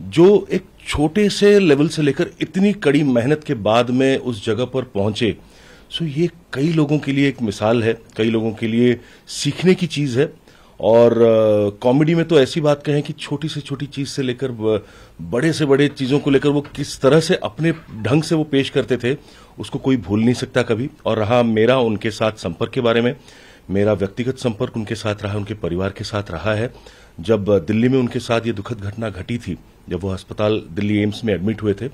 जो एक छोटे से लेवल से लेकर इतनी कड़ी मेहनत के बाद में उस जगह पर पहुंचे सो ये कई लोगों के लिए एक मिसाल है कई लोगों के लिए सीखने की चीज़ है और कॉमेडी में तो ऐसी बात कहें कि छोटी से छोटी चीज़ से लेकर बड़े से बड़े चीज़ों को लेकर वो किस तरह से अपने ढंग से वो पेश करते थे उसको कोई भूल नहीं सकता कभी और रहा मेरा उनके साथ संपर्क के बारे में मेरा व्यक्तिगत संपर्क उनके साथ रहा उनके परिवार के साथ रहा है जब दिल्ली में उनके साथ ये दुखद घटना घटी थी जब वो अस्पताल दिल्ली एम्स में एडमिट हुए थे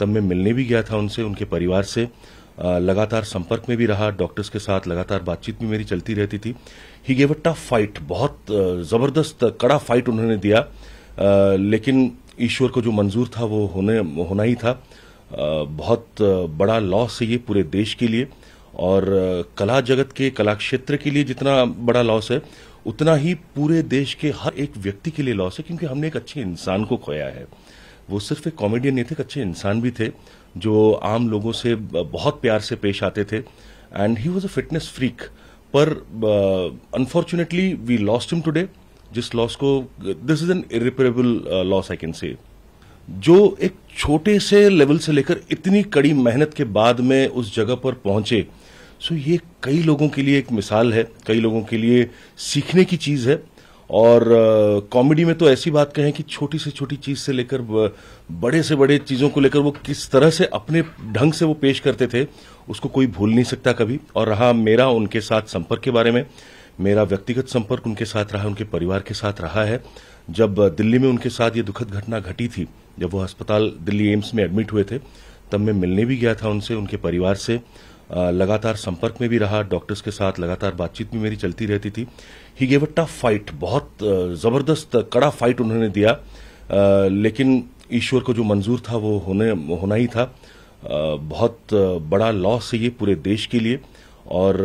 तब मैं मिलने भी गया था उनसे उनके परिवार से लगातार संपर्क में भी रहा डॉक्टर्स के साथ लगातार बातचीत भी मेरी चलती रहती थी he gave a tough fight बहुत जबरदस्त कड़ा फाइट उन्होंने दिया आ, लेकिन ईश्वर को जो मंजूर था वो होने होना ही था आ, बहुत बड़ा लॉस है ये पूरे देश के लिए और कला जगत के कला क्षेत्र के लिए जितना बड़ा लॉस है उतना ही पूरे देश के हर एक व्यक्ति के लिए लॉस है क्योंकि हमने एक अच्छे इंसान को खोया है वो सिर्फ एक कॉमेडियन नहीं थे एक अच्छे इंसान भी थे जो आम लोगों से बहुत प्यार से पेश आते थे and he was a fitness freak पर unfortunately we lost him today जिस लॉस को this is an irreparable loss I can say जो एक छोटे से लेवल से लेकर इतनी कड़ी मेहनत के बाद में उस जगह पर पहुंचे सो ये कई लोगों के लिए एक मिसाल है कई लोगों के लिए सीखने की चीज़ है और कॉमेडी uh, में तो ऐसी बात कहें कि छोटी से छोटी चीज से लेकर बड़े से बड़े चीजों को लेकर वो किस तरह से अपने ढंग से वो पेश करते थे उसको कोई भूल नहीं सकता कभी और रहा मेरा उनके साथ संपर्क के बारे में मेरा व्यक्तिगत संपर्क उनके साथ रहा उनके परिवार के साथ रहा है जब दिल्ली में उनके साथ ये दुखद घटना घटी थी जब वो अस्पताल दिल्ली एम्स में एडमिट हुए थे तब मैं मिलने भी गया था उनसे उनके परिवार से लगातार संपर्क में भी रहा डॉक्टर्स के साथ लगातार बातचीत भी मेरी चलती रहती थी he gave a tough fight बहुत ज़बरदस्त कड़ा फाइट उन्होंने दिया लेकिन ईश्वर को जो मंजूर था वो होने होना ही था बहुत बड़ा लॉस है ये पूरे देश के लिए और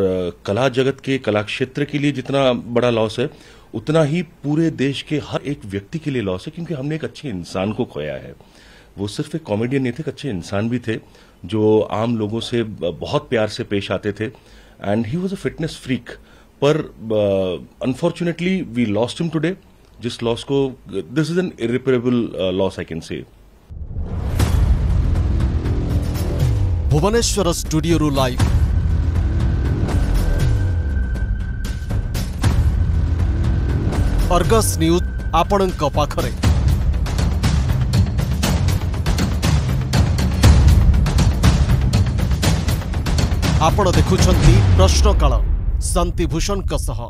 कला जगत के कला क्षेत्र के लिए जितना बड़ा लॉस है उतना ही पूरे देश के हर एक व्यक्ति के लिए लॉस है क्योंकि हमने एक अच्छे इंसान को खोया है वो सिर्फ एक कॉमेडियन नहीं थे अच्छे इंसान भी थे जो आम लोगों से बहुत प्यार से पेश आते थे and he was a fitness freak पर unfortunately we lost him today जिस लॉस को this is an irreparable loss I can say Bhubaneswar studio live Argus news आपण पाखरे ଆପଣ ଦେଖୁଛନ୍ତି ପ୍ରଶ୍ନକାଳ ଶାନ୍ତି ଭୂଷଣଙ୍କ ସହ